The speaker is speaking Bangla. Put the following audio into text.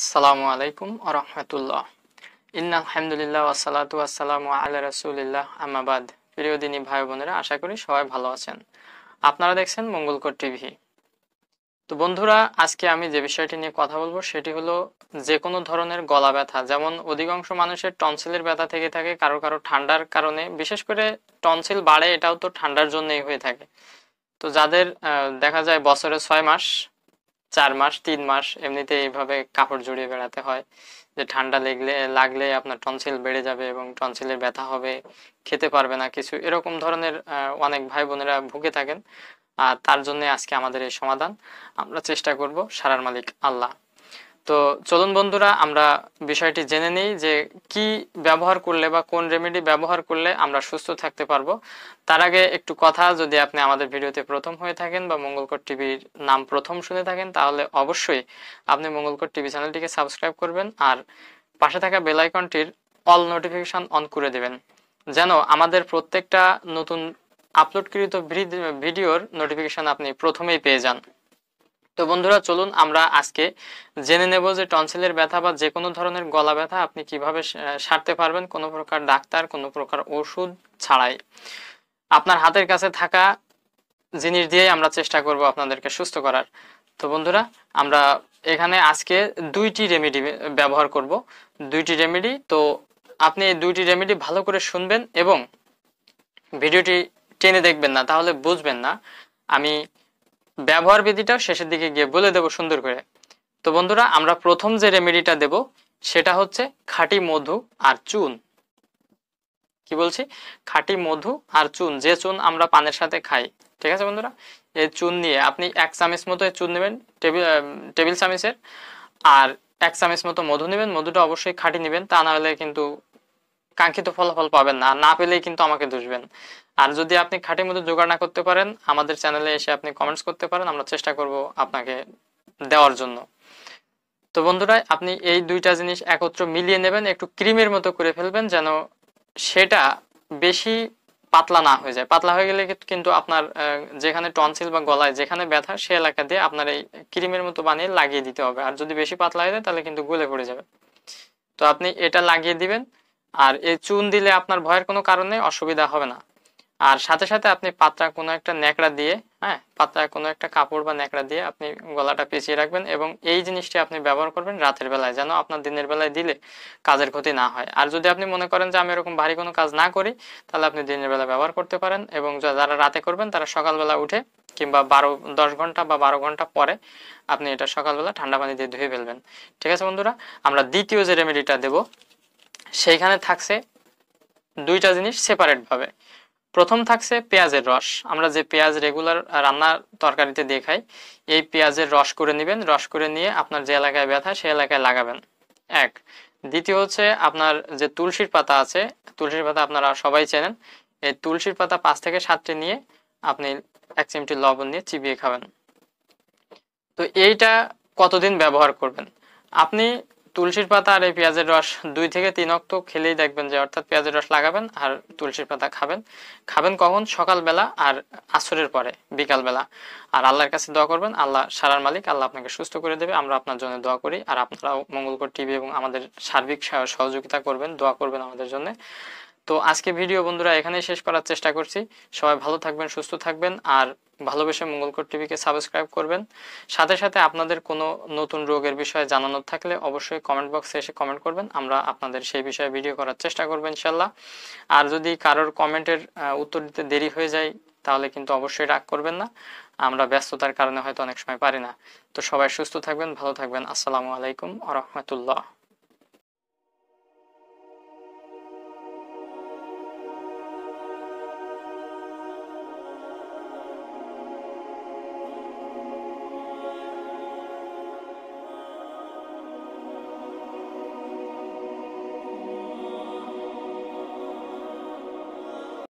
আসসালামু আলাইকুম আরহামতুল্লাহ ইন্না আলহামদুলিল্লাহ আসসালাতু আসসালামু আল্লাহ রসুলিল্লাহ আমাবাদ প্রিয় দিনী ভাই বোনেরা আশা করি সবাই ভালো আছেন আপনারা দেখছেন মঙ্গলকর টিভি তো বন্ধুরা আজকে আমি যে বিষয়টি নিয়ে কথা বলবো সেটি হলো যে কোনো ধরনের গলা ব্যথা যেমন অধিকাংশ মানুষের টনসিলের ব্যথা থেকে থাকে কারো কারো ঠান্ডার কারণে বিশেষ করে টনসিল বাড়ে এটাও তো ঠান্ডার জন্যই হয়ে থাকে তো যাদের দেখা যায় বছরে ছয় মাস চার মাস তিন মাস এমনিতে এইভাবে কাপড় জড়িয়ে বেড়াতে হয় যে ঠান্ডা লেগলে লাগলে আপনার টনসিল বেড়ে যাবে এবং টনসিলে ব্যথা হবে খেতে পারবে না কিছু এরকম ধরনের অনেক ভাই বোনেরা ভুগে থাকেন আর তার জন্য আজকে আমাদের এই সমাধান আমরা চেষ্টা করব সারার মালিক আল্লাহ তো চলুন বন্ধুরা আমরা বিষয়টি জেনে নিই যে কি ব্যবহার করলে বা কোন রেমেডি ব্যবহার করলে আমরা সুস্থ থাকতে পারবো তার আগে একটু কথা যদি আপনি আমাদের ভিডিওতে প্রথম হয়ে থাকেন বা মঙ্গলকর টিভির নাম প্রথম শুনে থাকেন তাহলে অবশ্যই আপনি মঙ্গলকর টিভি চ্যানেলটিকে সাবস্ক্রাইব করবেন আর পাশে থাকা বেলাইকনটির অল নোটিফিকেশন অন করে দেবেন যেন আমাদের প্রত্যেকটা নতুন আপলোডকৃত ভিডিওর নোটিফিকেশন আপনি প্রথমেই পেয়ে যান তো বন্ধুরা চলুন আমরা আজকে জেনে নেব যে টনসিলের ব্যথা বা যে কোনো ধরনের গলা ব্যথা আপনি কিভাবে সারতে পারবেন কোনো প্রকার ডাক্তার কোনো প্রকার ওষুধ ছাড়াই আপনার হাতের কাছে থাকা জিনিস দিয়েই আমরা চেষ্টা করব আপনাদেরকে সুস্থ করার তো বন্ধুরা আমরা এখানে আজকে দুইটি রেমেডি ব্যবহার করব দুইটি রেমেডি তো আপনি এই দুইটি রেমেডি ভালো করে শুনবেন এবং ভিডিওটি টেনে দেখবেন না তাহলে বুঝবেন না আমি ব্যবহার বিধিটা শেষের দিকে গিয়ে বলে দেব সুন্দর করে তো বন্ধুরা আমরা প্রথম যে রেমেডিটা দেব সেটা হচ্ছে খাঁটি মধু আর চুন কি বলছি খাঁটি মধু আর চুন যে চুন আমরা পানের সাথে খাই ঠিক আছে বন্ধুরা এই চুন নিয়ে আপনি এক চামিচ মতো চুন নেবেন টেবিল টেবিল চামিচের আর এক চামিচ মতো মধু নেবেন মধুটা অবশ্যই খাঁটি নেবেন তা না হলে কিন্তু কাঙ্ক্ষিত ফলাফল পাবেন না না পেলেই কিন্তু আমাকে দুষবেন আর যদি আপনি খাঁটি মতো জোগাড় না করতে পারেন আমাদের চ্যানেলে এসে আপনি কমেন্টস করতে পারেন আমরা চেষ্টা করব আপনাকে দেওয়ার জন্য তো বন্ধুরা আপনি এই দুইটা জিনিস একত্র মিলিয়ে নেবেন একটু ক্রিমের মতো করে ফেলবেন যেন সেটা বেশি পাতলা না হয়ে যায় পাতলা হয়ে গেলে কিন্তু আপনার যেখানে টনসিল বা গলায় যেখানে ব্যথা সে এলাকা দিয়ে আপনার এই ক্রিমের মতো বানিয়ে লাগিয়ে দিতে হবে আর যদি বেশি পাতলা হয়ে যায় তাহলে কিন্তু গলে পড়ে যাবে তো আপনি এটা লাগিয়ে দিবেন আর এই চুন দিলে আপনার ভয়ের কোনো কারণে অসুবিধা হবে না আর সাথে সাথে আপনি পাত্রা কোনো একটা ন্যাকড়া দিয়ে হ্যাঁ পাতলা কোনো একটা কাপড় বা ন্যাকড়া দিয়ে আপনি গলাটা পেঁচিয়ে রাখবেন এবং এই জিনিসটি আপনি ব্যবহার করবেন রাতের বেলায় যেন আপনার দিনের বেলায় দিলে কাজের ক্ষতি না হয় আর যদি আপনি মনে করেন যে আমি এরকম ভারী কোনো কাজ না করি তাহলে আপনি দিনের বেলা ব্যবহার করতে পারেন এবং যারা রাতে করবেন তারা সকালবেলা উঠে কিংবা বারো দশ ঘন্টা বা বারো ঘন্টা পরে আপনি এটা সকালবেলা ঠান্ডা পানি দিয়ে ধুয়ে ফেলবেন ঠিক আছে বন্ধুরা আমরা দ্বিতীয় যে রেমেডিটা দেবো সেইখানে থাকছে দুইটা জিনিস সেপারেটভাবে প্রথম থাকছে পেঁয়াজের রস আমরা যে পেঁয়াজ রেগুলার রান্নার তরকারিতে দিয়ে খাই এই পেঁয়াজের রস করে নেবেন রস করে নিয়ে আপনার যে এলাকায় ব্যথা সেই এলাকায় লাগাবেন এক দ্বিতীয় হচ্ছে আপনার যে তুলসীর পাতা আছে তুলসীর পাতা আপনারা সবাই চেনেন এই তুলসীর পাতা পাঁচ থেকে সাতটি নিয়ে আপনি এক চিমটি লবণ নিয়ে চিবিয়ে খাবেন তো এইটা কতদিন ব্যবহার করবেন আপনি তুলসীর পাতা আর এই পেঁয়াজের রস দুই থেকে তিন অক্ত খেলেই দেখবেন যে অর্থাৎ পেঁয়াজের রস লাগাবেন আর তুলসীর পাতা খাবেন খাবেন কখন সকালবেলা আর আসরের পরে বিকালবেলা আর আল্লাহর কাছে দোয়া করবেন আল্লাহ সারার মালিক আল্লাহ আপনাকে সুস্থ করে দেবে আমরা আপনার জন্য দোয়া করি আর আপনারাও মঙ্গলকর টিভি এবং আমাদের সার্বিক সহযোগিতা করবেন দোয়া করবেন আমাদের জন্য তো আজকে ভিডিও বন্ধুরা এখানেই শেষ করার চেষ্টা করছি সবাই ভালো থাকবেন সুস্থ থাকবেন আর ভালোবেসে মঙ্গলকর টিভিকে সাবস্ক্রাইব করবেন সাথে সাথে আপনাদের কোনো নতুন রোগের বিষয়ে জানানোর থাকলে অবশ্যই কমেন্ট বক্সে এসে কমেন্ট করবেন আমরা আপনাদের সেই বিষয়ে ভিডিও করার চেষ্টা করবেন ইনশাল্লাহ আর যদি কারোর কমেন্টের উত্তর দিতে দেরি হয়ে যায় তাহলে কিন্তু অবশ্যই রাগ করবেন না আমরা ব্যস্ততার কারণে হয়তো অনেক সময় পারি না তো সবাই সুস্থ থাকবেন ভালো থাকবেন আসসালামু আলাইকুম আ রহমতুল্লাহ